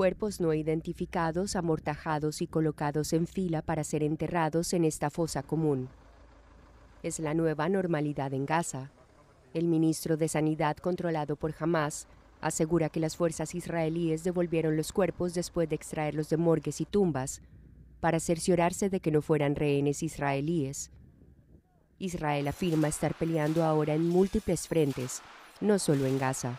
cuerpos no identificados amortajados y colocados en fila para ser enterrados en esta fosa común. Es la nueva normalidad en Gaza. El ministro de Sanidad controlado por Hamas asegura que las fuerzas israelíes devolvieron los cuerpos después de extraerlos de morgues y tumbas para cerciorarse de que no fueran rehenes israelíes. Israel afirma estar peleando ahora en múltiples frentes, no solo en Gaza.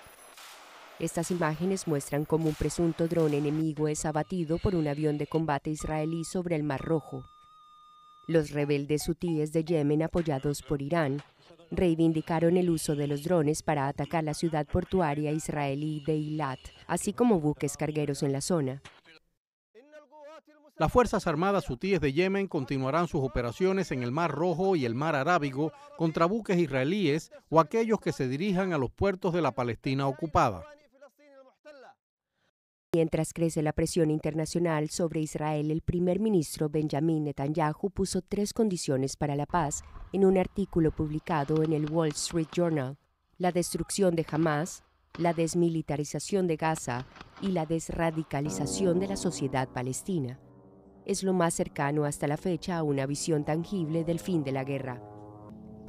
Estas imágenes muestran cómo un presunto dron enemigo es abatido por un avión de combate israelí sobre el Mar Rojo. Los rebeldes hutíes de Yemen, apoyados por Irán, reivindicaron el uso de los drones para atacar la ciudad portuaria israelí de Eilat, así como buques cargueros en la zona. Las Fuerzas Armadas hutíes de Yemen continuarán sus operaciones en el Mar Rojo y el Mar Arábigo contra buques israelíes o aquellos que se dirijan a los puertos de la Palestina ocupada. Mientras crece la presión internacional sobre Israel, el primer ministro Benjamin Netanyahu puso tres condiciones para la paz en un artículo publicado en el Wall Street Journal. La destrucción de Hamas, la desmilitarización de Gaza y la desradicalización de la sociedad palestina. Es lo más cercano hasta la fecha a una visión tangible del fin de la guerra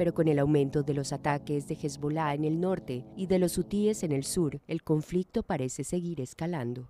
pero con el aumento de los ataques de Hezbollah en el norte y de los hutíes en el sur, el conflicto parece seguir escalando.